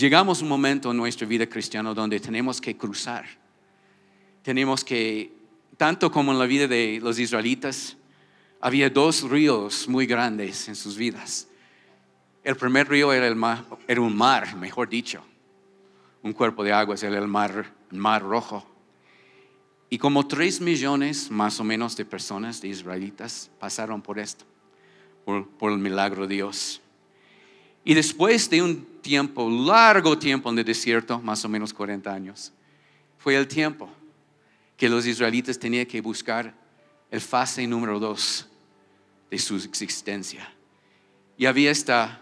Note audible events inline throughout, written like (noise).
Llegamos a un momento en nuestra vida cristiana donde tenemos que cruzar. Tenemos que, tanto como en la vida de los israelitas, había dos ríos muy grandes en sus vidas. El primer río era, un mar, mejor dicho. Un cuerpo de agua, era el mar, rojo. Y como tres millones más o menos de personas, de israelitas, pasaron por esto, por el milagro de Dios. Y después de un tiempo, largo tiempo en el desierto, más o menos 40 años, fue el tiempo que los israelitas tenían que buscar el fase número dos de su existencia. Y había esta,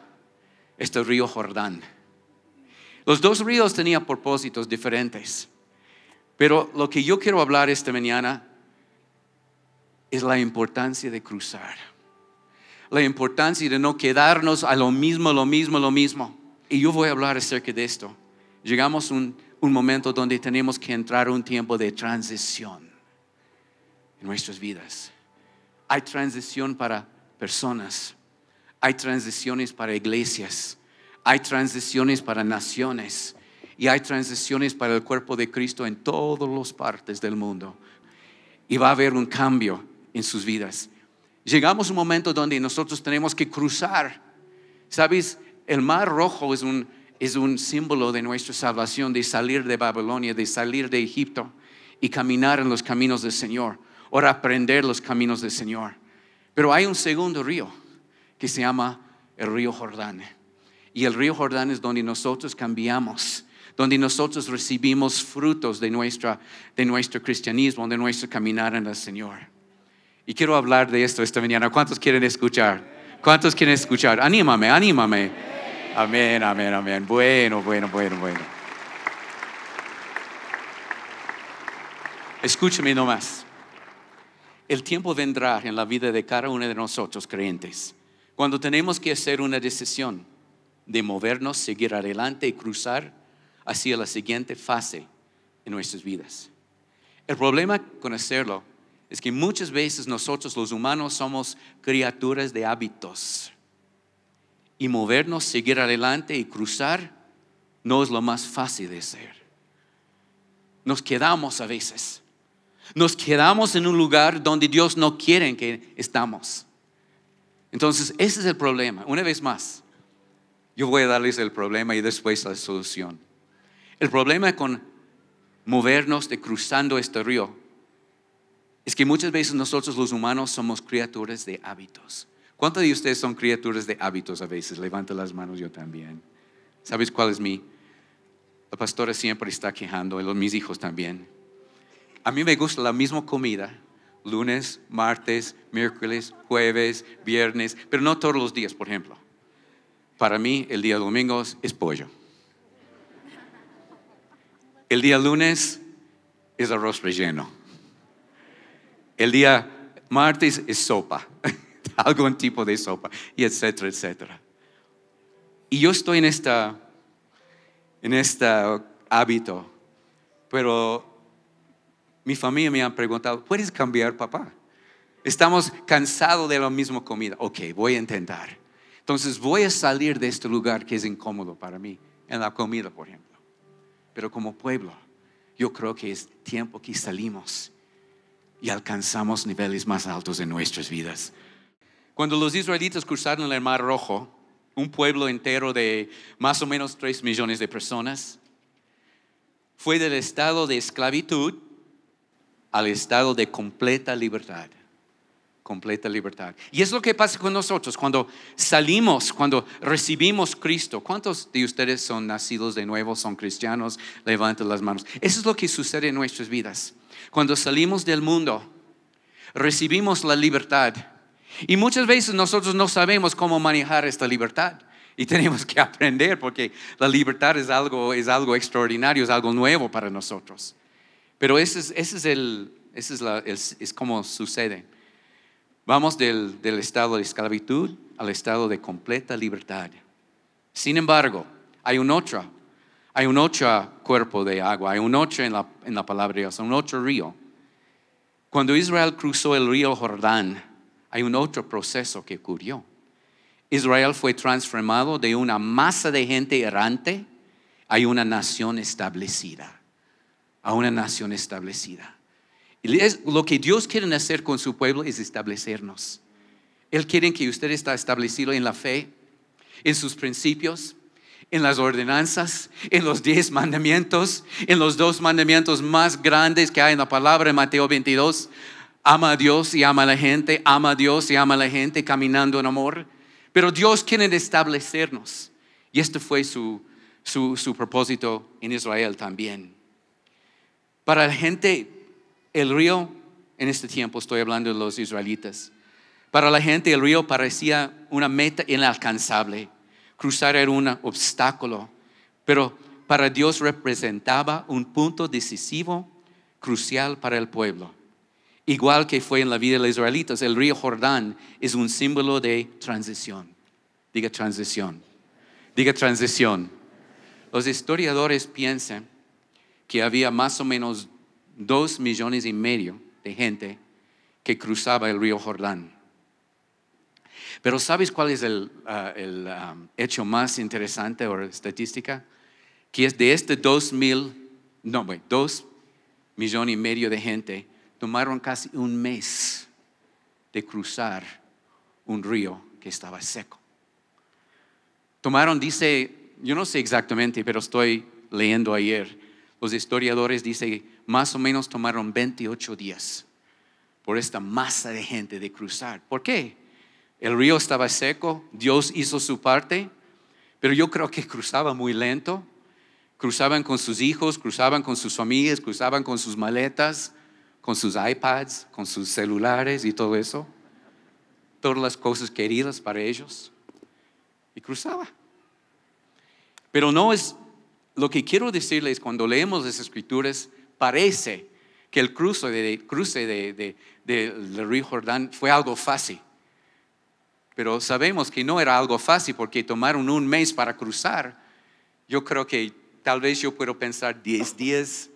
este río Jordán. Los dos ríos tenían propósitos diferentes. Pero lo que yo quiero hablar esta mañana es la importancia de cruzar la importancia de no quedarnos a lo mismo, lo mismo, lo mismo. Y yo voy a hablar acerca de esto. Llegamos a un, momento donde tenemos que entrar a un tiempo de transición en nuestras vidas. Hay transición para personas, hay transiciones para iglesias, hay transiciones para naciones y hay transiciones para el cuerpo de Cristo en todas las partes del mundo. Y va a haber un cambio en sus vidas llegamos a un momento donde nosotros tenemos que cruzar. ¿Sabes? El mar rojo es un, símbolo de nuestra salvación, de salir de Babilonia, de salir de Egipto y caminar en los caminos del Señor, o aprender los caminos del Señor. Pero hay un segundo río que se llama el río Jordán. Y el río Jordán es donde nosotros cambiamos, donde nosotros recibimos frutos de, de nuestro cristianismo, de nuestro caminar en el Señor. Y quiero hablar de esto esta mañana. ¿Cuántos quieren escuchar? ¿Cuántos quieren escuchar? Anímame, anímame. Amén, amén, amén. Bueno, bueno, bueno, bueno. Escúchame nomás. El tiempo vendrá en la vida de cada uno de nosotros creyentes cuando tenemos que hacer una decisión de movernos, seguir adelante y cruzar hacia la siguiente fase en nuestras vidas. El problema con hacerlo es que muchas veces nosotros los humanos somos criaturas de hábitos. Y movernos, seguir adelante y cruzar no es lo más fácil de hacer. Nos quedamos a veces. Nos quedamos en un lugar donde Dios no quiere que estamos. Entonces, ese es el problema. Una vez más, yo voy a darles el problema y después la solución. El problema con movernos de cruzando este río es que muchas veces nosotros los humanos somos criaturas de hábitos. ¿Cuántos de ustedes son criaturas de hábitos a veces? Levanta las manos yo también. ¿Sabes cuál es mi? La pastora siempre está quejando, y mis hijos también. A mí me gusta la misma comida, lunes, martes, miércoles, jueves, viernes, pero no todos los días, por ejemplo. Para mí el día domingo es pollo. El día lunes es arroz relleno el día martes es sopa, (laughs) algún tipo de sopa, y etcétera, etcétera. Y yo estoy en en este hábito, pero mi familia me ha preguntado, ¿puedes cambiar papá? Estamos cansados de la misma comida. Ok, voy a intentar. Entonces voy a salir de este lugar que es incómodo para mí, en la comida, por ejemplo. Pero como pueblo, yo creo que es tiempo que salimos y alcanzamos niveles más altos en nuestras vidas. Cuando los israelitas cruzaron el Mar Rojo, un pueblo entero de más o menos 3 millones de personas, fue del estado de esclavitud al estado de completa libertad completa libertad. Y es lo que pasa con nosotros cuando salimos, cuando recibimos Cristo. ¿Cuántos de ustedes son nacidos de nuevo, son cristianos? Levanten las manos. Eso es lo que sucede en nuestras vidas. Cuando salimos del mundo, recibimos la libertad. Y muchas veces nosotros no sabemos cómo manejar esta libertad. Y tenemos que (laughs) aprender porque la libertad es algo, extraordinario, es algo nuevo para nosotros. Pero ese es como sucede. Vamos del, estado de esclavitud al estado de completa libertad. Sin embargo, hay un otro, hay un otro cuerpo de agua, hay un otro en la, palabra de Dios, un otro río. Cuando Israel cruzó el río Jordán, hay un otro proceso que ocurrió. Israel fue transformado de una masa de gente errante a una nación establecida, a una nación establecida. Lo que Dios quiere hacer con su pueblo es establecernos. Él quiere que usted está establecido en la fe, en sus principios, en las ordenanzas, en los diez mandamientos, en los dos mandamientos más grandes que hay en la palabra en Mateo 22. Ama a Dios y ama a la gente, ama a Dios y ama a la gente caminando en amor. Pero Dios quiere establecernos. Y este fue su, su, su propósito en Israel también. Para la gente el río, en este tiempo estoy hablando de los israelitas, para la gente el río parecía una meta inalcanzable. Cruzar era un obstáculo, pero para Dios representaba un punto decisivo, crucial para el pueblo. Igual que fue en la vida de los israelitas, el río Jordán es un símbolo de transición. Diga transición. Diga transición. Los historiadores piensan que había más o menos dos millones y medio de gente que cruzaba el río Jordán. Pero ¿sabes cuál es el, ah, ah, hecho más interesante o estadística? Que es de este dos mil, no, dos millones y medio de gente, tomaron casi un mes de cruzar un río que estaba seco. Tomaron, dice, yo no sé exactamente, pero estoy leyendo ayer, los historiadores dicen más o menos tomaron 28 días por esta masa de gente de cruzar. ¿Por qué? El río estaba seco, Dios hizo su parte, pero yo creo que cruzaba muy lento. Cruzaban con sus hijos, cruzaban con sus familias, cruzaban con sus maletas, con sus iPads, con sus celulares y todo eso. Todas las cosas queridas para ellos. Y cruzaba. Pero no es, lo que quiero decirles cuando leemos las escrituras parece que el cruce, de, cruce del río Jordán fue algo fácil. Pero sabemos que no era algo fácil porque tomaron un mes para cruzar. Yo creo que tal vez yo puedo pensar 10 días,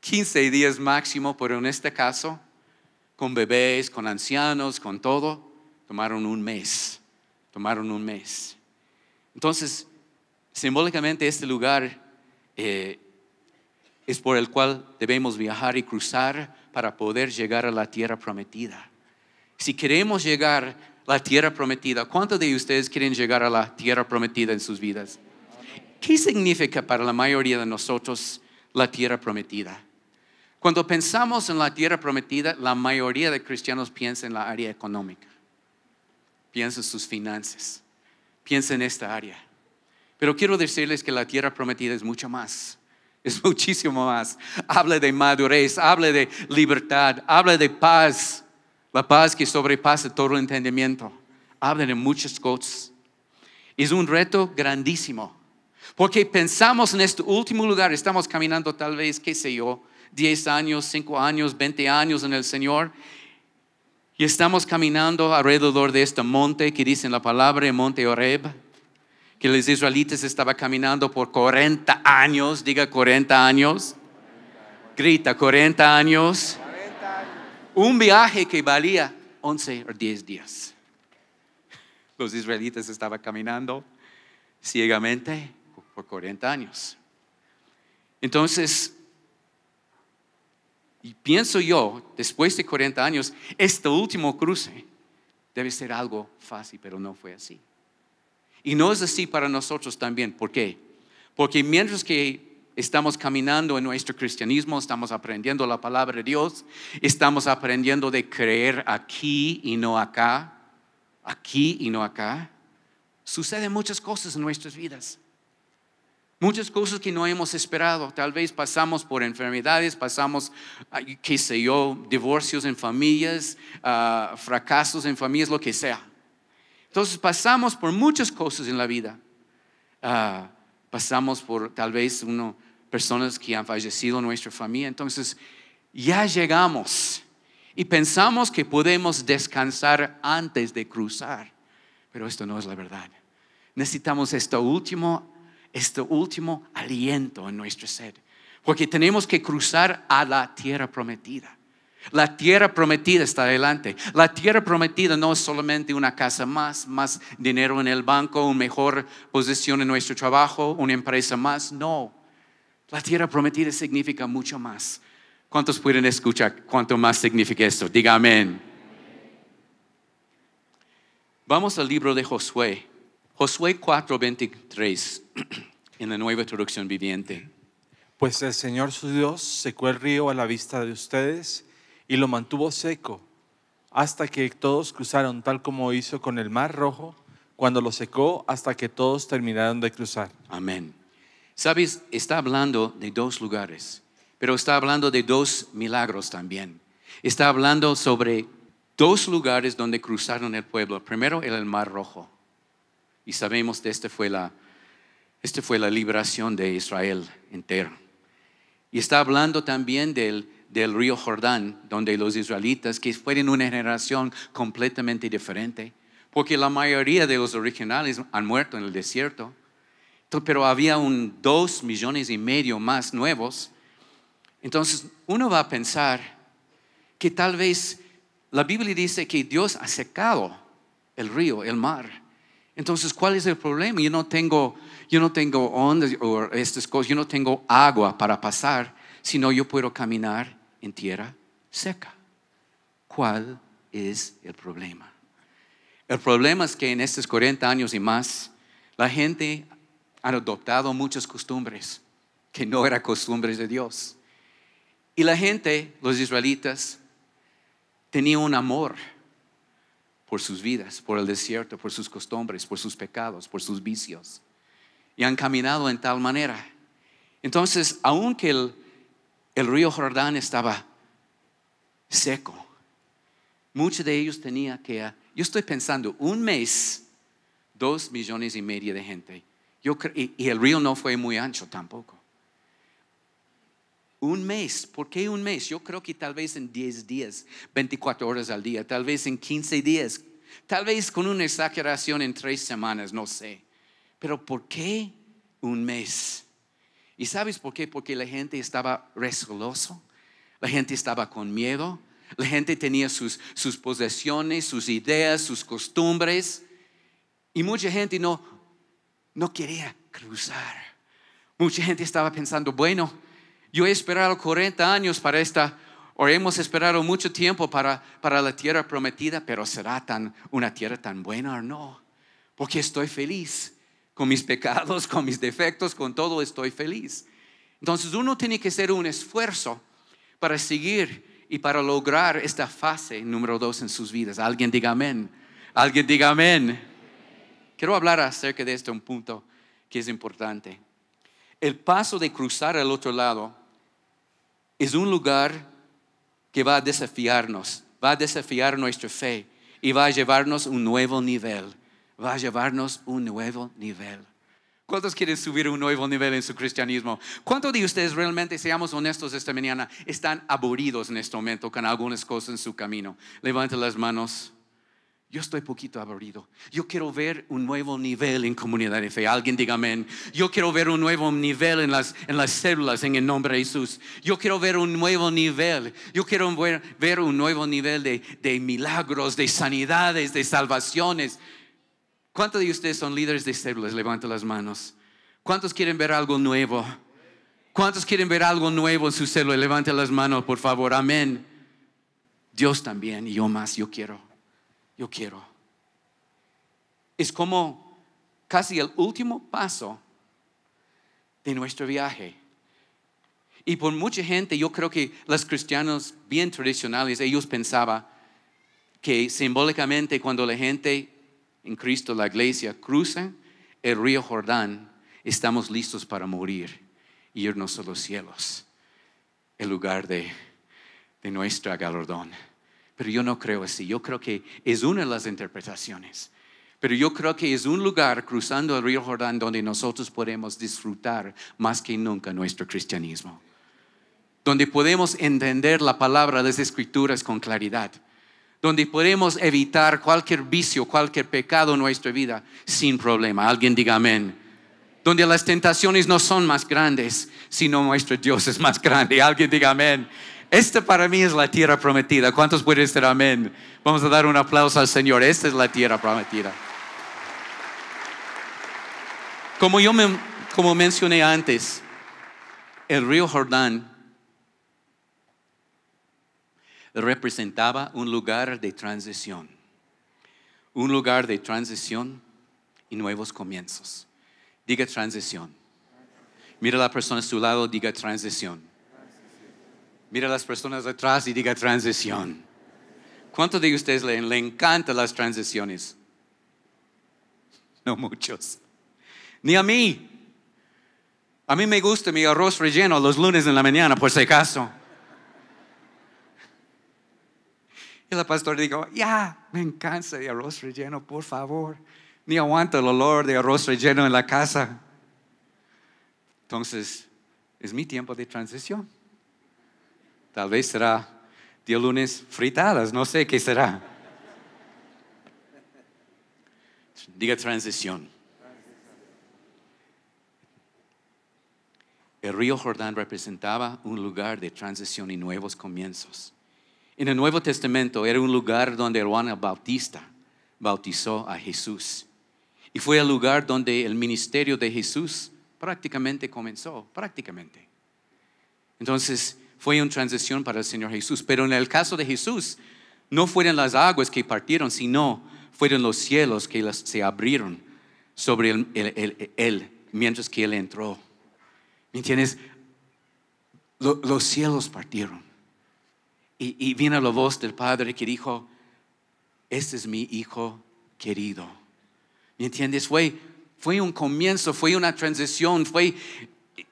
15 días máximo, pero en este caso, con bebés, con ancianos, con todo, tomaron un mes. Tomaron un mes. Entonces, simbólicamente este lugar eh, es por el cual debemos viajar y cruzar para poder llegar a la tierra prometida. Si queremos llegar a la tierra prometida, ¿cuántos de ustedes quieren llegar a la tierra prometida en sus vidas? ¿Qué significa para la mayoría de nosotros la tierra prometida? Cuando pensamos en la tierra prometida, la mayoría de cristianos piensa en la área económica, piensa en sus finanzas, piensa en esta área. Pero quiero decirles que la tierra prometida es mucho más. Es muchísimo más. Habla de madurez, habla de libertad, habla de paz, la paz que sobrepasa todo entendimiento. Habla de muchas cosas. Es un reto grandísimo. Porque pensamos en este último lugar, estamos caminando tal vez, qué sé yo, 10 años, 5 años, 20 años en el Señor. Y estamos caminando alrededor de este monte que dice la palabra, monte Oreb que los israelitas estaban caminando por 40 años, diga 40 años, grita 40 años, un viaje que valía 11 o 10 días. Los israelitas estaban caminando ciegamente por 40 años. Entonces, y pienso yo, después de 40 años, este último cruce debe ser algo fácil, pero no fue así. Y no es así para nosotros también. ¿Por qué? Porque mientras que estamos caminando en nuestro cristianismo, estamos aprendiendo la palabra de Dios, estamos aprendiendo de creer aquí y no acá, aquí y no acá, suceden muchas cosas en nuestras vidas. Muchas cosas que no hemos esperado. Tal vez pasamos por enfermedades, pasamos, qué sé yo, divorcios en familias, ah, fracasos en familias, lo que sea. Entonces pasamos por muchas cosas en la vida. Ah, pasamos por tal vez personas que han fallecido en nuestra familia. Entonces ya llegamos y pensamos que podemos descansar antes de cruzar. Pero esto no es la verdad. Necesitamos este último, este último aliento en nuestro sed, Porque tenemos que cruzar a la tierra prometida. La tierra prometida está adelante. La tierra prometida no es solamente una casa más, más dinero en el banco, una mejor posición en nuestro trabajo, una empresa más. No. La tierra prometida significa mucho más. ¿Cuántos pueden escuchar cuánto más significa esto? Diga amén. Vamos al libro de Josué. Josué 4:23 (clears throat) en la nueva traducción viviente. Pues el Señor su Dios secó el río a la vista de ustedes y lo mantuvo seco hasta que todos cruzaron, tal como hizo con el mar rojo, cuando lo secó hasta que todos terminaron de cruzar. Amén. Sabes, está hablando de dos lugares, pero está hablando de dos milagros también. Está hablando sobre dos lugares donde cruzaron el pueblo. Primero el mar rojo. Y sabemos que este fue la, este fue la liberación de Israel entero. Y está hablando también del del río Jordán, donde los israelitas, que fueron una generación completamente diferente, porque la mayoría de los originales han muerto en el desierto, pero había un dos millones y medio más nuevos. Entonces uno va a pensar que tal vez la Biblia dice que Dios ha secado el río, el mar. Entonces, ¿cuál es el problema? Yo no tengo, yo no tengo ondas o estas cosas, yo no tengo agua para pasar, sino yo puedo caminar en tierra seca. ¿Cuál es el problema? El problema es que en estos 40 años y más, la gente ha adoptado muchas costumbres que no eran costumbres de Dios. Y la gente, los israelitas, tenía un amor por sus vidas, por el desierto, por sus costumbres, por sus pecados, por sus vicios. Y han caminado en tal manera. Entonces, aunque el, el río Jordán estaba seco. Muchos de ellos tenían que, ah, yo estoy pensando, un mes, dos millones y medio de gente. Yo y, el río no fue muy ancho tampoco. Un mes, ¿por qué un mes? Yo creo que tal vez en 10 días, 24 horas al día, tal vez en 15 días, tal vez con una exageración en tres semanas, no sé. Pero ¿por qué un mes? ¿Y sabes por qué? Porque la gente estaba resoloso, la gente estaba con miedo, la gente tenía sus, sus posesiones, sus ideas, sus costumbres. Y mucha gente no, no quería cruzar. Mucha gente estaba pensando, bueno, yo he esperado 40 años para esta, o hemos esperado mucho tiempo para, para la tierra prometida, pero será tan, una tierra tan buena o no, porque estoy feliz con mis pecados, (laughs) con mis defectos, con todo estoy feliz. Entonces uno tiene que hacer un esfuerzo para seguir y para lograr esta fase número dos en sus vidas. Alguien diga amén. Alguien diga amén. Quiero hablar acerca de este un punto que es importante. El paso de cruzar al otro lado es un lugar que va a desafiarnos, va a desafiar nuestra fe y va a llevarnos a un nuevo nivel va a llevarnos un nuevo nivel. ¿Cuántos quieren subir un nuevo nivel en su cristianismo? ¿Cuántos de ustedes realmente, seamos honestos esta mañana, están aburridos en este momento con algunas cosas en su camino? Levanten las manos. Yo estoy poquito aburrido. Yo quiero ver un nuevo nivel en comunidad de fe. Alguien diga amén. Yo quiero ver un nuevo nivel en las, en las células en el nombre de Jesús. Yo quiero ver un nuevo nivel. Yo quiero ver, ver un nuevo nivel de, de milagros, de sanidades, de salvaciones. ¿Cuántos de ustedes son líderes de células? Levanten las manos. ¿Cuántos quieren ver algo nuevo? ¿Cuántos quieren ver algo nuevo en su célula? Levanten las manos, por favor. Amén. Dios también, y yo más, yo quiero. Yo quiero. Es como casi el último paso de nuestro viaje. Y por mucha gente, yo creo que los cristianos bien tradicionales, ellos pensaban que simbólicamente cuando la gente en Cristo la iglesia cruza el río Jordán, estamos listos para morir y irnos a los cielos, el lugar de, de nuestra galardón. Pero yo no creo así, yo creo que es una de las interpretaciones. Pero yo creo que es un lugar cruzando el río Jordán donde nosotros podemos disfrutar más que nunca nuestro cristianismo. Donde podemos entender la palabra de las escrituras con claridad donde podemos evitar cualquier vicio, cualquier pecado en nuestra vida sin problema. Alguien diga amén. Donde las tentaciones no son más grandes, sino nuestro Dios es más grande. Alguien diga amén. Esta para mí es la tierra prometida. ¿Cuántos pueden decir amén? Vamos a dar un aplauso al Señor. Esta es la tierra prometida. Como yo como mencioné antes, el río Jordán representaba un lugar de transición, un lugar de transición y nuevos comienzos. Diga transición. Mira a la persona a su lado, diga transición. Mira a las personas atrás y diga transición. ¿Cuántos de ustedes le, le encantan las transiciones? No muchos. Ni a mí. A mí me gusta mi arroz relleno los lunes en la mañana, por si acaso. El la pastora dijo, ya, me encanta de arroz relleno, por favor. Ni aguanta el olor de arroz relleno en la casa. Entonces, es mi tiempo de transición. Tal vez será día lunes fritadas, no sé qué será. Diga transición. El río Jordán representaba un lugar de transición y nuevos comienzos. En el Nuevo Testamento era un lugar donde Juan Bautista bautizó a Jesús. Y fue el lugar donde el ministerio de Jesús prácticamente comenzó, prácticamente. Entonces fue una transición para el Señor Jesús. Pero en el caso de Jesús, no fueron las aguas que partieron, sino fueron los cielos que se abrieron sobre él, mientras que él entró. ¿Me entiendes? los cielos partieron. Y, viene la voz del Padre que dijo, este es mi Hijo querido. ¿Me entiendes? Fue, fue un comienzo, fue una transición, fue,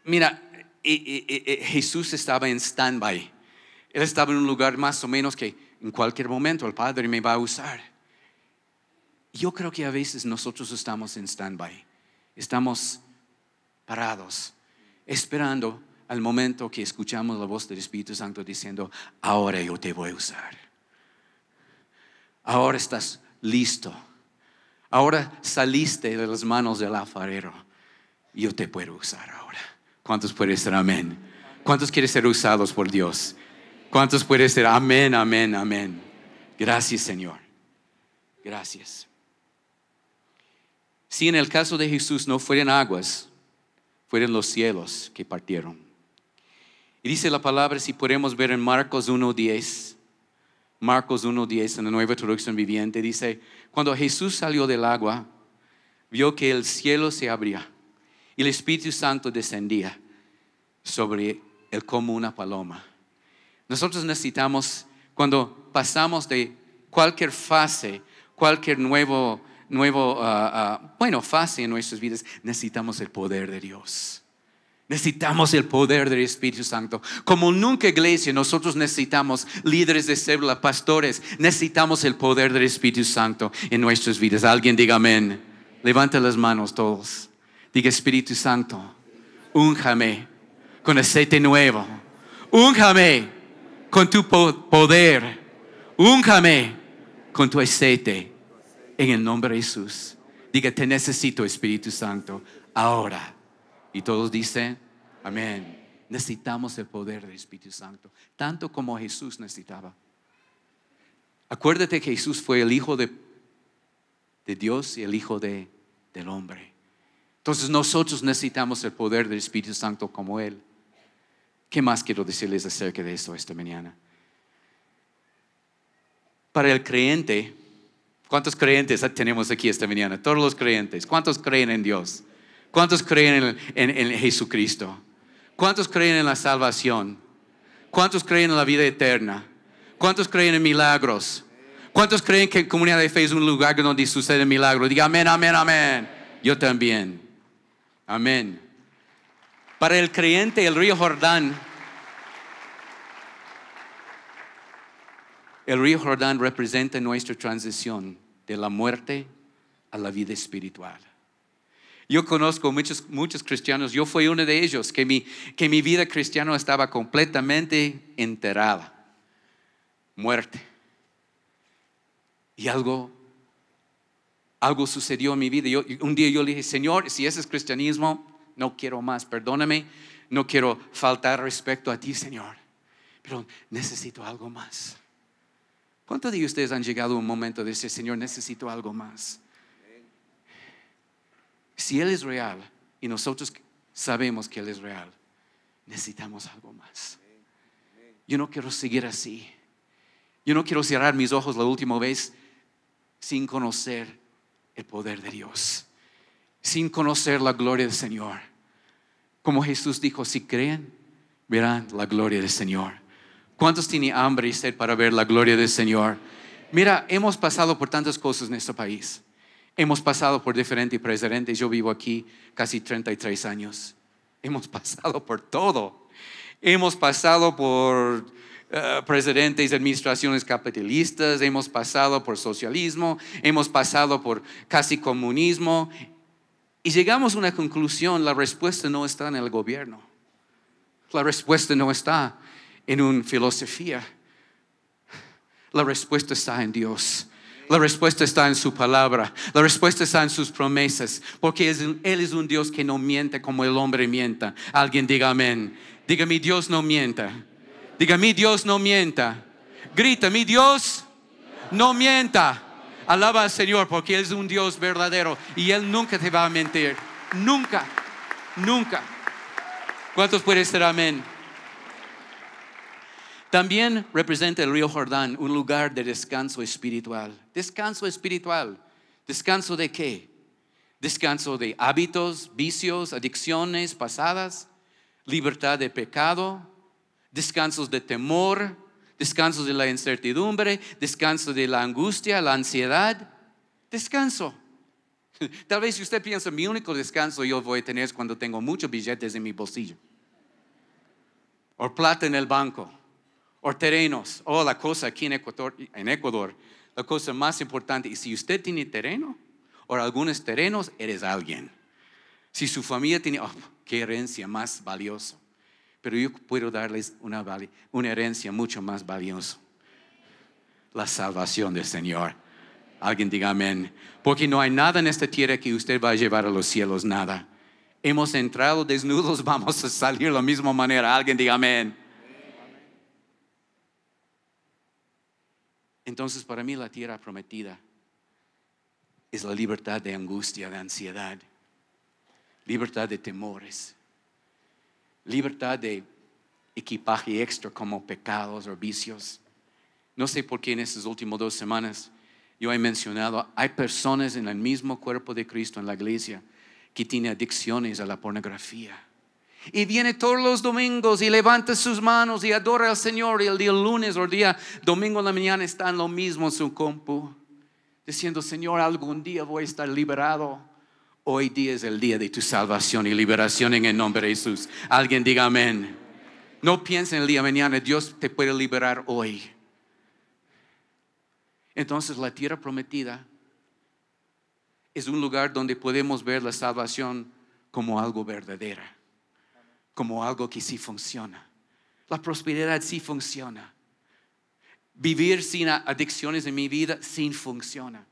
mira, e, e, e, Jesús estaba en stand-by. Él estaba en un lugar más o menos que en cualquier momento el Padre me va a usar. Yo creo que a veces nosotros estamos en stand-by. Estamos parados, esperando al momento que escuchamos la voz del Espíritu Santo diciendo, ahora yo te voy a usar. Ahora estás listo. Ahora saliste de las manos del alfarero. Yo te puedo usar ahora. ¿Cuántos pueden ser amén? ¿Cuántos quieres ser usados por Dios? ¿Cuántos pueden ser amén, amén, amén? Gracias Señor. Gracias. Si en el caso de Jesús no fueran aguas, fueron los cielos que partieron. Y dice la palabra, si podemos ver en Marcos 1.10, Marcos 1.10 en la nueva traducción viviente, dice, cuando Jesús salió del agua, vio que el cielo se abría y el Espíritu Santo descendía sobre él como una paloma. Nosotros necesitamos, cuando pasamos de cualquier fase, cualquier nuevo, nuevo ah, ah, bueno, fase en nuestras vidas, necesitamos el poder de Dios. Necesitamos el poder del Espíritu Santo. Como nunca iglesia, nosotros necesitamos líderes de célula, pastores. Necesitamos el poder del Espíritu Santo en nuestras vidas. Alguien diga amén. Levanta las manos todos. Diga Espíritu Santo, únjame con aceite nuevo. Únjame con tu poder. Únjame con tu aceite. En el nombre de Jesús. Diga, te necesito Espíritu Santo ahora y todos dicen, amén. Necesitamos el poder del Espíritu Santo, tanto como Jesús necesitaba. Acuérdate que Jesús fue el Hijo de, de Dios y el Hijo de, del hombre. Entonces nosotros necesitamos el poder del Espíritu Santo como Él. ¿Qué más quiero decirles acerca de esto esta mañana? Para el creyente, ¿cuántos creyentes tenemos aquí esta mañana? Todos los creyentes, ¿cuántos creen en Dios? ¿Cuántos creen en, Jesucristo? ¿Cuántos creen en la salvación? ¿Cuántos creen en la vida eterna? ¿Cuántos creen en milagros? ¿Cuántos creen que Comunidad de Fe es un lugar donde sucede milagros? Diga amén, amén, amén. Yo también. Amén. Para el creyente, el río Jordán, el río Jordán representa nuestra transición de la muerte a la vida espiritual. Yo conozco muchos, muchos cristianos, yo fui uno de ellos, que mi, vida cristiana estaba completamente enterada. Muerte. Y algo, algo sucedió en mi vida. un día yo le dije, Señor, si ese es cristianismo, no quiero más, perdóname, no quiero faltar respecto a ti, Señor, pero necesito algo más. ¿Cuántos de ustedes han llegado a un momento de decir, Señor, necesito algo más? Si Él es real y nosotros sabemos que Él es real, necesitamos algo más. Yo no quiero seguir así. Yo no quiero cerrar mis ojos la última vez sin conocer el poder de Dios, sin conocer la gloria del Señor. Como Jesús dijo, si creen, verán la gloria del Señor. ¿Cuántos tienen hambre y sed para ver la gloria del Señor? Mira, hemos pasado por tantas cosas en este país. Hemos pasado por diferentes presidentes. Yo vivo aquí casi 33 años. Hemos pasado por todo. Hemos pasado por eh, presidentes administraciones capitalistas, hemos pasado por socialismo, hemos pasado por casi comunismo. Y llegamos a una conclusión, la respuesta no está en el gobierno. La respuesta no está en una filosofía. La respuesta está en Dios. La respuesta está en su palabra, la respuesta está en sus promesas, porque Él es un Dios que no miente como el hombre mienta. Alguien diga amén. Diga mi Dios no mienta. Diga mi Dios no mienta. Grita, mi Dios no mienta. Alaba al Señor porque Él es un Dios verdadero y Él nunca te va a mentir. Nunca, nunca. ¿Cuántos pueden ser amén? También representa el río Jordán, un lugar de descanso espiritual. Descanso espiritual. ¿Descanso de qué? Descanso de hábitos, vicios, adicciones pasadas, libertad de pecado, descansos de temor, descansos de la incertidumbre, descanso de la angustia, la ansiedad. Descanso. (laughs) Tal vez usted piensa, mi único descanso yo voy a tener es cuando tengo muchos billetes en mi bolsillo. O plata en el banco o terrenos, o oh, la cosa aquí en Ecuador, en Ecuador, la cosa más importante, y si usted tiene terreno o algunos terrenos, eres alguien. Si su familia tiene, oh, qué herencia más valiosa. Pero yo puedo darles una, una herencia mucho más valiosa. La salvación del Señor. Alguien diga amén. Porque no hay nada en esta tierra que usted va a llevar a los cielos, nada. Hemos entrado desnudos, (laughs) vamos a salir de la misma manera. Alguien diga amén. Entonces para mí la tierra prometida es la libertad de angustia, de ansiedad, libertad de temores, libertad de equipaje extra como pecados o vicios. No sé por qué en estas últimas dos semanas yo he mencionado, hay personas en el mismo cuerpo de Cristo en la iglesia que tienen adicciones a la pornografía y viene todos los domingos y levanta sus manos y adora al Señor y el día lunes o el día domingo en la mañana está en lo mismo en su compu, diciendo, Señor, algún día voy a estar liberado. Hoy día es el día de tu salvación y liberación en el nombre de Jesús. Alguien diga amén. No piensen en el día de mañana, Dios te puede liberar hoy. Entonces la tierra prometida es un lugar donde podemos ver la salvación como algo verdadera como algo que sí funciona. La prosperidad sí funciona. Vivir sin adicciones en mi vida sí funciona.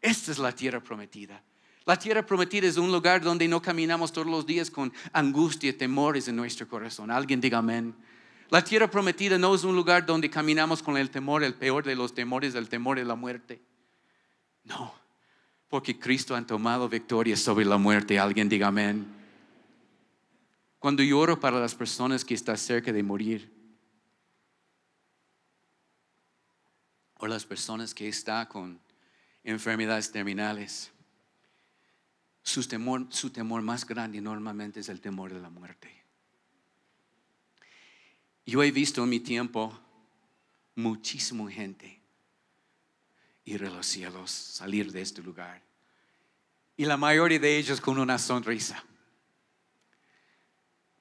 Esta es la tierra prometida. La tierra prometida es un lugar donde no caminamos todos los días con angustia, y temores en nuestro corazón. Alguien diga amén. La tierra prometida no es un lugar donde caminamos con el temor, el peor de los temores, el temor de la muerte. No, porque Cristo ha tomado victoria sobre la muerte. Alguien diga amén. Cuando lloro para las personas que están cerca de morir. O las personas que están con enfermedades terminales. Su temor, más grande normalmente es el temor de la muerte. Yo he visto en mi tiempo muchísima gente ir a los cielos, salir de este lugar. Y la mayoría de ellos con una sonrisa.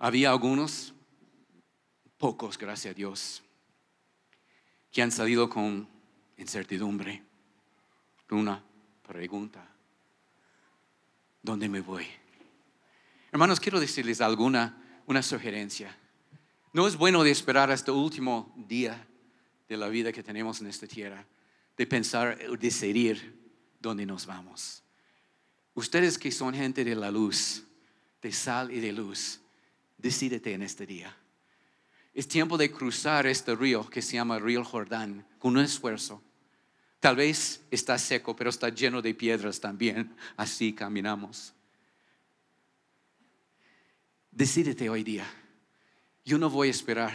Había algunos, pocos, gracias a Dios, que han salido con incertidumbre, una pregunta, ¿dónde me voy? Hermanos, quiero decirles alguna una sugerencia. No es bueno de esperar hasta el último día de la vida que tenemos en esta tierra, de pensar, de decidir dónde nos vamos. Ustedes que son gente de la luz, de sal y de luz, Decídete en este día. Es tiempo de cruzar este río que se llama Río Jordán con un esfuerzo. Tal vez está seco, pero está lleno de piedras también. (laughs) Así caminamos. Decídete hoy día. Yo no voy a esperar.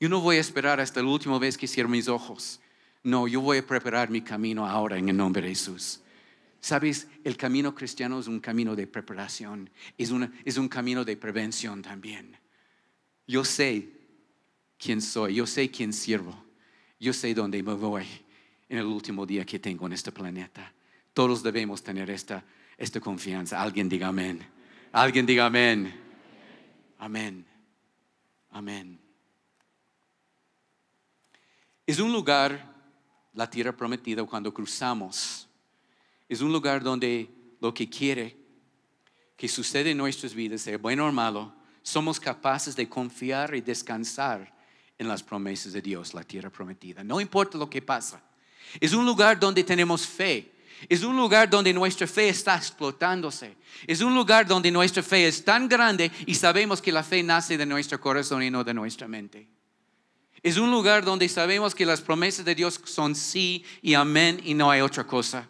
Yo no voy a esperar hasta la última vez que cierro mis ojos. No, yo voy a preparar mi camino ahora en el nombre de Jesús. Sabes, el camino cristiano es un camino de preparación, es, un camino de prevención también. Yo sé quién soy, yo sé quién sirvo, yo sé dónde me voy en el último día que tengo en este planeta. Todos debemos tener esta, esta confianza. Alguien diga amén. Alguien diga amén. Amén. Amén. Es un lugar, la tierra prometida, cuando cruzamos es un lugar donde lo que quiere que sucede en nuestras vidas, sea bueno o malo, somos capaces de confiar y descansar en las promesas de Dios, la tierra prometida. No importa lo que pasa. Es un lugar donde tenemos fe. Es un lugar donde nuestra fe está explotándose. Es un lugar donde nuestra fe es tan grande y sabemos que la fe nace de nuestro corazón y no de nuestra mente. Es un lugar donde sabemos que las promesas de Dios son sí y amén y no hay otra cosa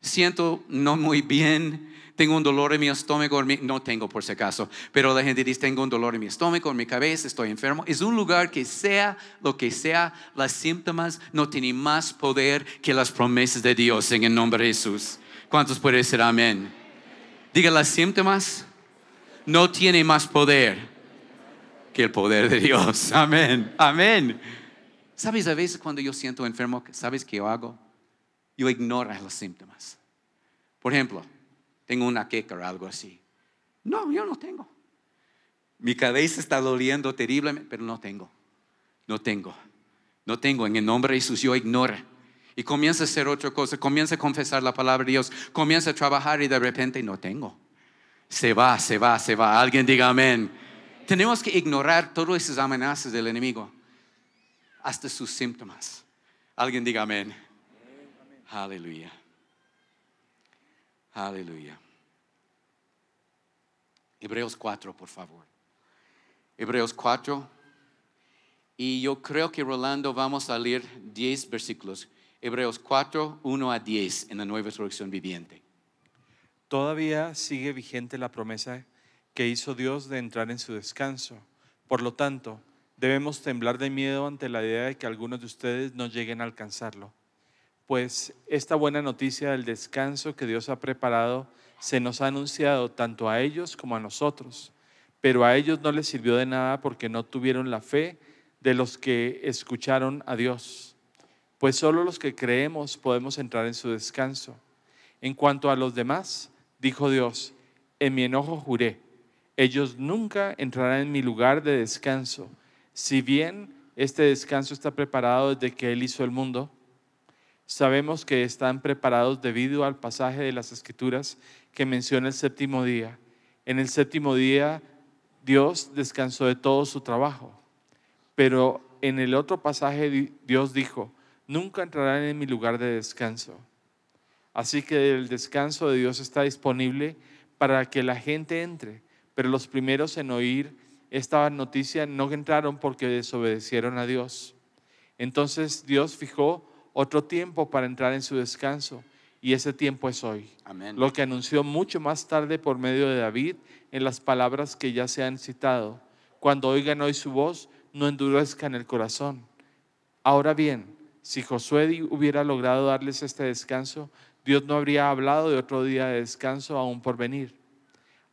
siento no muy bien, tengo un dolor en mi estómago, no tengo por si acaso, pero la gente dice, tengo un dolor en mi estómago, en mi cabeza, estoy enfermo. Es un lugar que sea lo que sea, las síntomas no tienen más poder que las promesas de Dios en el nombre de Jesús. ¿Cuántos pueden decir amén? Diga, las síntomas no tienen más poder que el poder de Dios. (laughs) Amén, amén. ¿Sabes a veces cuando yo siento enfermo, sabes qué hago? yo ignoro los síntomas. Por ejemplo, tengo una queca o algo así. No, yo no tengo. Mi cabeza está doliendo terriblemente, pero no tengo. No tengo. No tengo. En el nombre de Jesús yo ignoro. Y comienza a hacer otra cosa. Comienza a confesar la palabra de Dios. Comienza a trabajar y de repente no tengo. Se va, se va, se va. Alguien diga amén. Tenemos que ignorar todas esas amenazas del enemigo. Hasta sus síntomas. Alguien diga amén. Aleluya. Aleluya. Hebreos 4, por favor. Hebreos 4. Y yo creo que Rolando vamos a leer 10 versículos. Hebreos 4, 1 a 10 en la nueva traducción viviente. Todavía sigue vigente la promesa que hizo Dios de entrar en su descanso. Por lo tanto, debemos temblar de miedo ante la idea de que algunos de ustedes no lleguen a alcanzarlo pues esta buena noticia del descanso que Dios ha preparado se nos ha anunciado tanto a ellos como a nosotros, pero a ellos no les sirvió de nada porque no tuvieron la fe de los que escucharon a Dios, pues solo los que creemos podemos entrar en su descanso. En cuanto a los demás, dijo Dios, en mi enojo juré, ellos nunca entrarán en mi lugar de descanso, si bien este descanso está preparado desde que Él hizo el mundo, sabemos que están preparados debido al pasaje de las Escrituras que menciona el séptimo día. En el séptimo día Dios descansó de todo su trabajo, pero en el otro pasaje Dios dijo, nunca entrarán en mi lugar de descanso. Así que el descanso de Dios está disponible para que la gente entre, pero los primeros en oír esta noticia no entraron porque desobedecieron a Dios. Entonces Dios fijó otro tiempo para entrar en su descanso. Y ese tiempo es hoy. Amén. Lo que anunció mucho más tarde por medio de David en las palabras que ya se han citado. Cuando oigan hoy su voz, no endurezcan el corazón. Ahora bien, si Josué hubiera logrado darles este descanso, Dios no habría hablado de otro día de descanso aún por venir.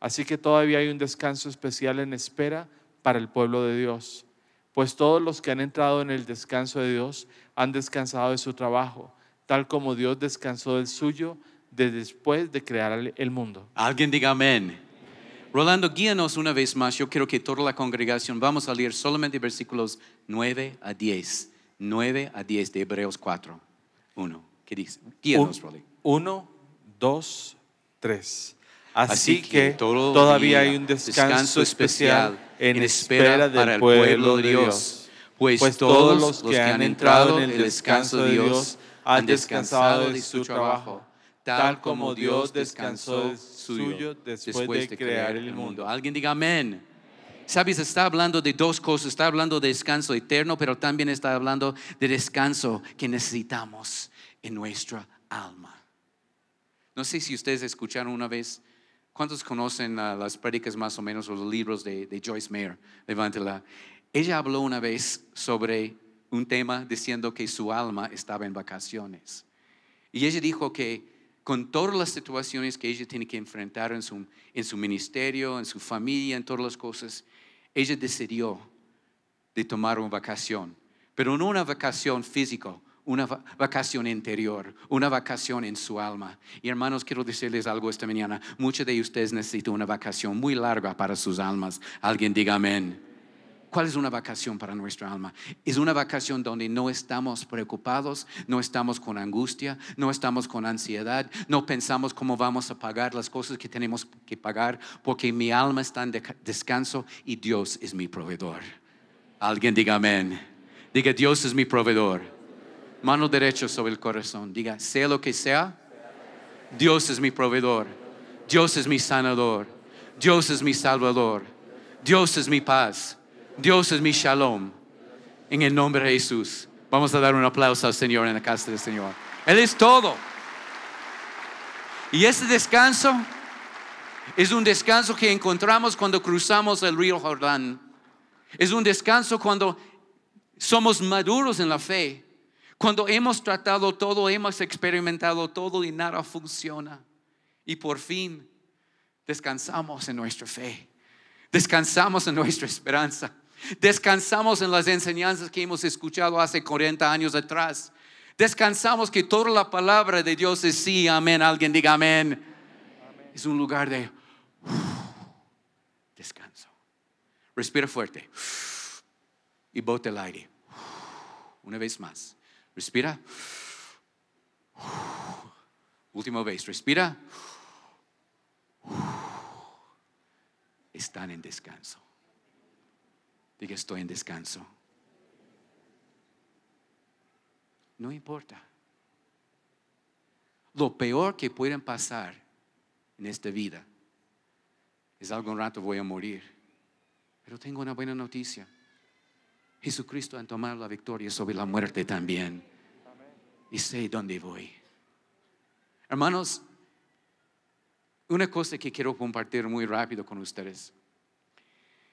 Así que todavía hay un descanso especial en espera para el pueblo de Dios, pues todos los que han entrado en el descanso de Dios han descansado de su trabajo, tal como Dios descansó del suyo después de crear el mundo. Alguien diga amén. Rolando, guíanos una vez más. Yo quiero que toda la congregación vamos a leer solamente versículos 9 a 10. 9 a 10 de Hebreos 4. 1. ¿Qué dice? Guíanos, Rolando. 1, 2, 3. Así, que, todavía hay un descanso, especial en espera del pueblo de Dios pues, pues, todos los que, han entrado en el descanso de Dios han descansado de su trabajo, tal como Dios descansó suyo después de crear el mundo. Alguien diga amén. Sabes, está hablando de dos cosas, está hablando de descanso eterno, pero también está hablando de descanso que necesitamos en nuestra alma. No sé si ustedes escucharon una vez, ¿cuántos conocen las prédicas más o menos o los libros de, de Joyce Mayer? Levántela. Ella habló una vez sobre un tema diciendo que su alma estaba en vacaciones. Y ella dijo que con todas las situaciones que ella tiene que enfrentar en su, ministerio, en su familia, en todas las cosas, ella decidió de tomar una vacación, pero no una vacación física, una vacación interior, una vacación en su alma. Y hermanos, quiero decirles algo esta mañana. Muchos de ustedes necesitan una vacación muy larga para sus almas. Alguien diga amén. ¿Cuál es una vacación para nuestra alma? Es una vacación donde no estamos preocupados, no estamos con angustia, no estamos con ansiedad, no pensamos cómo vamos a pagar las cosas que tenemos que pagar, porque mi alma está en descanso y Dios es mi proveedor. Alguien diga amén. Diga, Dios es mi proveedor. Mano derecha sobre el corazón. Diga, sea lo que sea, Dios es mi proveedor. Dios es mi sanador. Dios es mi salvador. Dios es mi paz. Dios es mi shalom. En el nombre de Jesús. Vamos a dar un aplauso al Señor en la casa del Señor. Él es todo. Y ese descanso es un descanso que encontramos cuando cruzamos el río Jordán. Es un descanso cuando somos maduros en la fe. Cuando hemos tratado todo, hemos experimentado todo y nada funciona. Y por fin descansamos en nuestra fe. Descansamos en nuestra esperanza. Descansamos en las enseñanzas que hemos escuchado hace 40 años atrás. Descansamos que toda la palabra de Dios es sí, amén. Alguien diga amén. Es un lugar de descanso. Respira fuerte y bote el aire. una vez más. Respira. Última vez. Respira. Están en descanso. Diga, estoy en descanso. No importa. Lo peor que pueden pasar en esta vida es algún rato voy a morir. Pero tengo una buena noticia. Jesucristo ha tomado la victoria sobre la muerte también. Y sé dónde voy. Hermanos, una cosa que quiero compartir muy rápido con ustedes.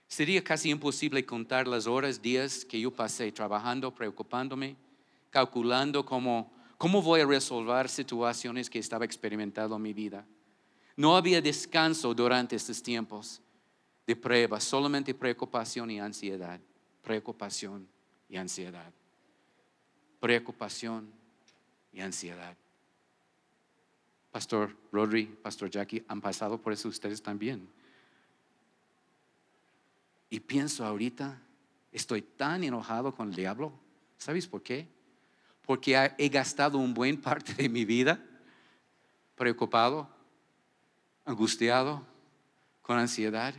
Sería casi imposible contar las horas, días que yo pasé trabajando, preocupándome, calculando cómo, cómo voy a resolver situaciones que estaba experimentando en mi vida. No había descanso durante estos tiempos de prueba, solamente preocupación y ansiedad, preocupación y ansiedad, preocupación y ansiedad. Pastor Rodri, Pastor Jackie, han pasado por eso ustedes también. Y pienso ahorita, estoy tan enojado con el diablo. ¿Sabes por qué? Porque he gastado un buen parte de mi vida preocupado, angustiado, con ansiedad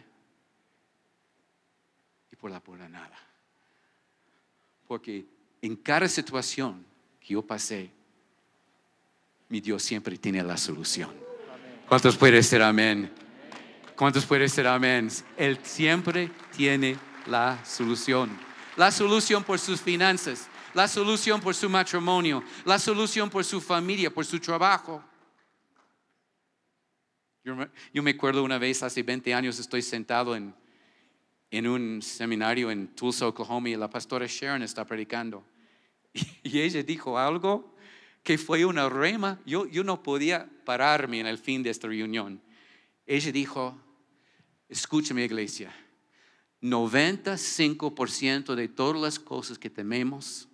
y por la pura nada. Porque en cada situación que yo pasé, mi Dios siempre tiene la solución. ¿Cuántos pueden decir amén? ¿Cuántos pueden ser amén? Él siempre tiene la solución. La solución por sus finanzas, la solución por su matrimonio, la solución por su familia, por su trabajo. Yo, me acuerdo una vez, hace 20 años, estoy sentado en, un seminario en Tulsa, Oklahoma, y la pastora Sharon está predicando. (laughs) Y ella dijo algo que fue una rema. Yo, yo no podía pararme en el fin de esta reunión. Ella dijo, Escúchame iglesia, 95% de todas las cosas que tememos,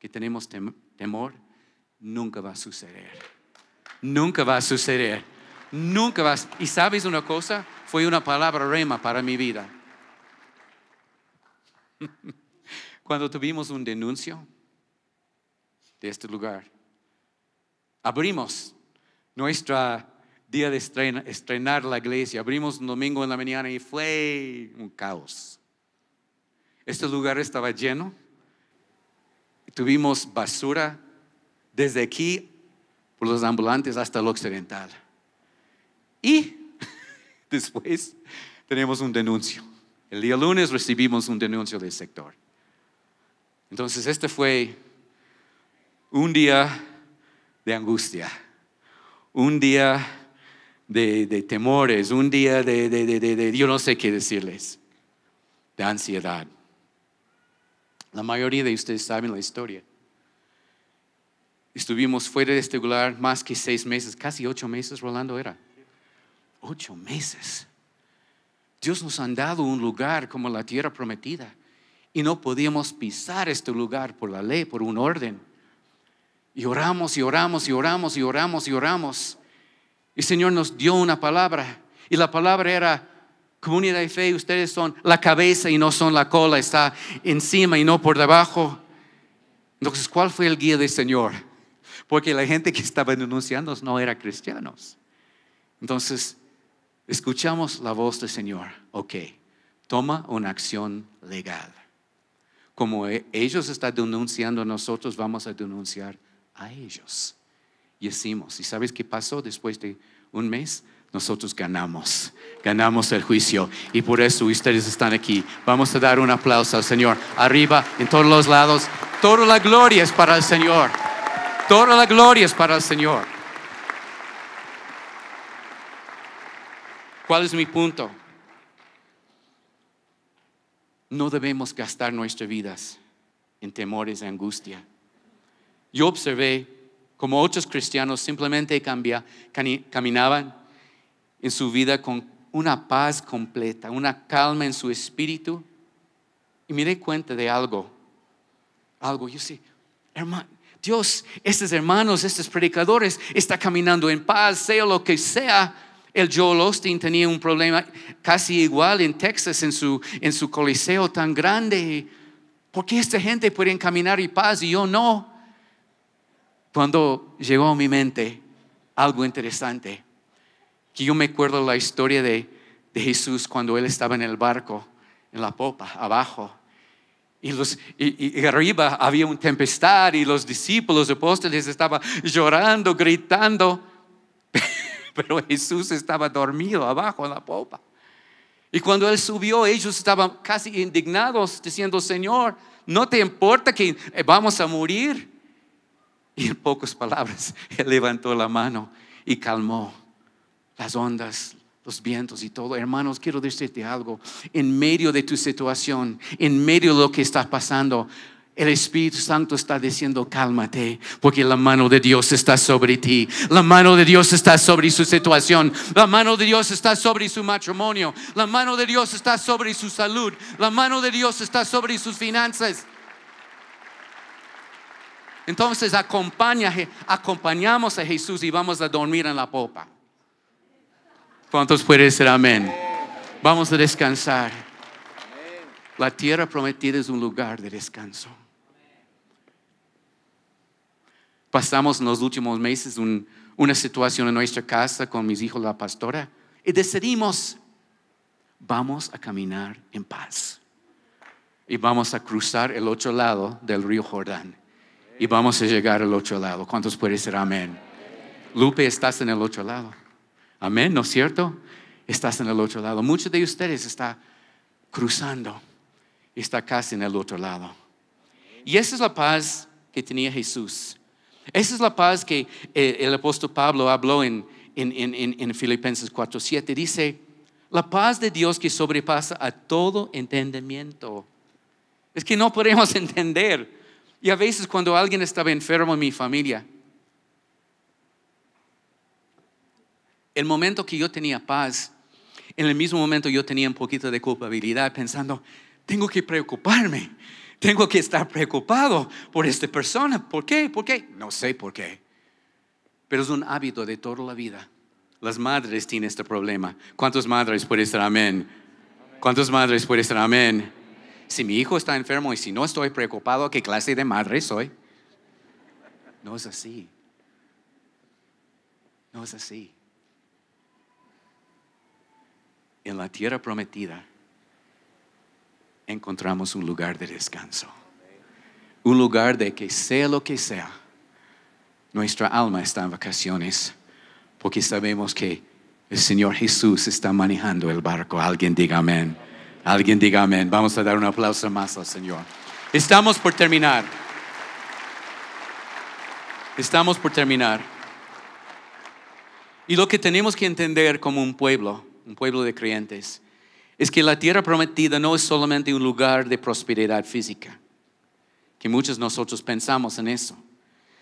que tenemos temor, nunca va a suceder. Nunca va a suceder. Nunca va a... suceder. Y sabes una cosa, fue una palabra rema para mi vida. (laughs) Cuando tuvimos un denuncio de este lugar, abrimos nuestra día de estrenar la iglesia. Abrimos un domingo en la mañana y fue un caos. Este lugar estaba lleno. Tuvimos basura desde aquí por los ambulantes hasta el occidental. Y (laughs) después tenemos un denuncio. El día lunes recibimos un denuncio del sector. Entonces este fue un día de angustia, un día de, temores, un día de, de, yo no sé qué decirles, de ansiedad. La mayoría de ustedes saben la historia. Estuvimos fuera de este lugar más que seis meses, casi ocho meses, Rolando era. Ocho meses. Dios nos ha dado un lugar como la tierra prometida y no podíamos pisar este lugar por la ley, por un orden. Y oramos y oramos y oramos y oramos y oramos. Y El Señor nos dio una palabra y la palabra era comunidad de fe. Ustedes son la cabeza y no son la cola, está encima y no por debajo. Entonces, ¿cuál fue el guía del Señor? Porque la gente que estaba denunciando no era cristianos. Entonces, escuchamos la voz del Señor. Ok, toma una acción legal. Como e-, ellos están denunciando a nosotros, vamos a denunciar a ellos y sabes qué pasó después de un mes? Nosotros ganamos, ganamos el juicio y por eso ustedes están aquí. Vamos a dar un aplauso al Señor. Arriba, en todos los lados, toda la gloria es para el Señor. Toda la gloria es para el Señor. ¿Cuál es mi punto? No debemos gastar nuestras vidas en temores y angustia. Yo observé como otros cristianos, simplemente caminaban en su vida con una paz completa, una calma en su espíritu. Y me di cuenta de algo, algo, yo sé, Dios, estos hermanos, estos predicadores, está caminando en paz, sea lo que sea. El Joel Austin tenía un problema casi igual en Texas, en su, en su coliseo tan grande. ¿Por qué esta gente puede caminar en paz y yo no? cuando llegó a mi mente algo interesante, que yo me acuerdo la historia de, Jesús cuando él estaba en el barco, en la popa, abajo. Y, los, y arriba había un tempestad y los discípulos, los apóstoles estaban llorando, gritando, (laughs) pero Jesús estaba dormido abajo en la popa. Y cuando él subió, ellos estaban casi indignados, diciendo, Señor, ¿no te importa que vamos a morir? Y en pocas palabras, (laughs) Él levantó la mano y calmó las ondas, los vientos y todo. Hermanos, quiero decirte algo. En medio de tu situación, en medio de lo que está pasando, el Espíritu Santo está diciendo, cálmate, porque la mano de Dios está sobre ti. La mano de Dios está sobre su situación. La mano de Dios está sobre su matrimonio. La mano de Dios está sobre su salud. La mano de Dios está sobre sus finanzas. Entonces acompañamos a Jesús y vamos a dormir en la popa. ¿Cuántos pueden decir amén? Vamos a descansar. La tierra prometida es un lugar de descanso. Pasamos en los últimos meses una situación en nuestra casa con mis hijos, la pastora, y decidimos, vamos a caminar en paz. Y vamos a cruzar el otro lado del río Jordán y vamos a llegar al otro lado. ¿Cuántos pueden decir amén? Lupe, estás en el otro lado. Amén, ¿no es cierto? Estás en el otro lado. Muchos de ustedes están cruzando. están casi en el otro lado. Y esa es la paz que tenía Jesús. Esa es la paz que eh, el, apóstol Pablo habló en, en Filipenses 4.7. Dice, la paz de Dios que sobrepasa a todo entendimiento. Es que no podemos (laughs) entender y a veces cuando alguien estaba enfermo en mi familia, el momento que yo tenía paz, en el mismo momento yo tenía un poquito de culpabilidad pensando, tengo que preocuparme, tengo que estar preocupado por esta persona. ¿Por qué? ¿Por qué? No sé por qué. Pero es un hábito de toda la vida. Las madres tienen este problema. ¿Cuántas madres pueden estar amén? ¿Cuántas madres pueden estar amén? si mi hijo está enfermo y si no estoy preocupado, ¿qué clase de madre soy? No es así. No es así. En la tierra prometida encontramos un lugar de descanso. Un lugar de que sea lo que sea, nuestra alma está en vacaciones porque sabemos que el Señor Jesús está manejando el barco. Alguien diga amén. Alguien diga amén. Vamos a dar un aplauso más al Señor. Estamos por terminar. Estamos por terminar. Y lo que tenemos que entender como un pueblo, un pueblo de creyentes, es que la tierra prometida no es solamente un lugar de prosperidad física, que muchos de nosotros pensamos en eso,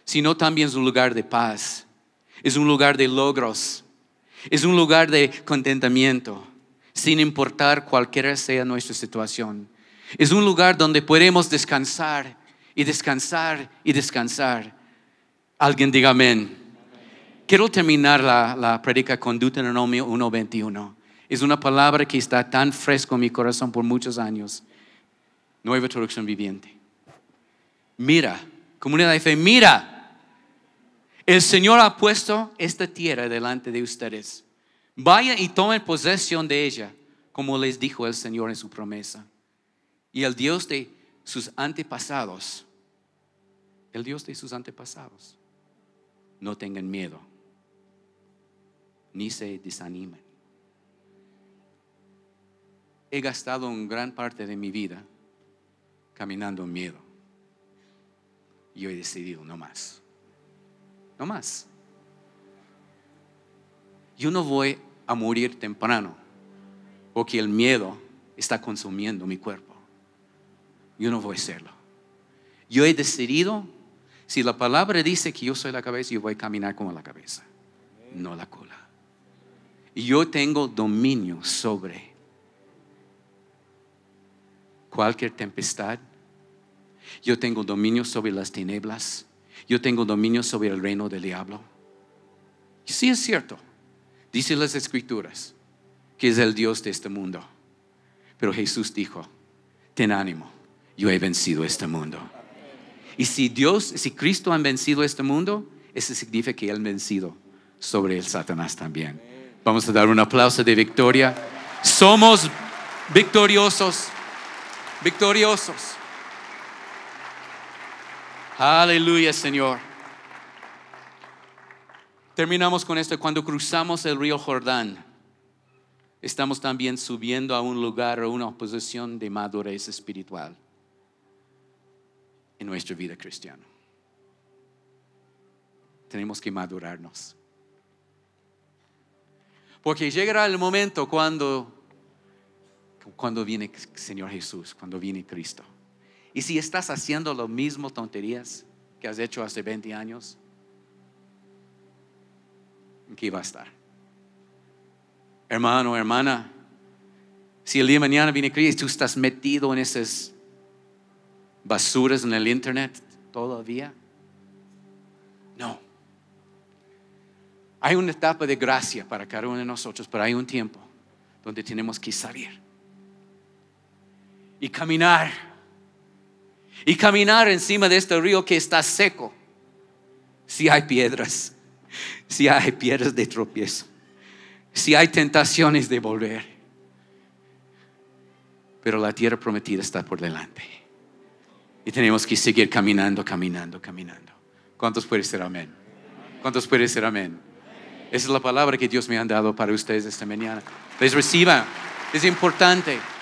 sino también es un lugar de paz, es un lugar de logros, es un lugar de contentamiento sin importar cualquiera sea nuestra situación. Es un lugar donde podemos descansar y descansar y descansar. Alguien diga amén. Quiero terminar la, la predica con Deuteronomio 1.21. Es una palabra que está tan fresco en mi corazón por muchos años. Nueva traducción viviente. Mira, comunidad de fe, mira. El Señor ha puesto esta tierra delante de ustedes Vaya y tomen posesión de ella, como les dijo el Señor en su promesa. Y el Dios de sus antepasados, el Dios de sus antepasados, no tengan miedo, ni se desanimen. He gastado una gran parte de mi vida caminando en miedo. hoy he decidido no más, no más yo no voy a morir temprano, porque el miedo está consumiendo mi cuerpo. Yo no voy a serlo. Yo he decidido, si la palabra dice que yo soy la cabeza, yo voy a caminar como la cabeza, no la cola. Y yo tengo dominio sobre cualquier tempestad. Yo tengo dominio sobre las tinieblas. Yo tengo dominio sobre el reino del diablo. Si es cierto. Dice las escrituras que es el Dios de este mundo. Pero Jesús dijo, ten ánimo, yo he vencido este mundo. Y si Dios, si Cristo ha vencido este mundo, eso significa que Él ha vencido sobre el Satanás también. Vamos a dar un aplauso de victoria. Somos victoriosos, victoriosos. Aleluya, Señor. Terminamos con esto. Cuando cruzamos el río Jordán, estamos también subiendo a un lugar o una posición de madurez espiritual en nuestra vida cristiana. Tenemos que madurarnos. Porque llegará el momento cuando, cuando viene Señor Jesús, cuando viene Cristo. Y si estás haciendo las mismas tonterías que has hecho hace 20 años, que iba a estar. Hermano, hermana, si el día mañana viene Cristo, tú estás metido en esas basuras en el internet todavía. No. Hay una etapa de gracia para cada uno de nosotros, pero hay un tiempo donde tenemos que salir y caminar. Y caminar encima de este río que está seco si hay piedras. (laughs) si hay piedras de tropiezo, si hay tentaciones de volver. Pero la tierra prometida está por delante. Y tenemos que seguir caminando, caminando, caminando. ¿Cuántos puede ser amén? ¿Cuántos puede ser amén? Esa es la palabra que Dios me ha dado para ustedes esta mañana. Les reciba. Es importante.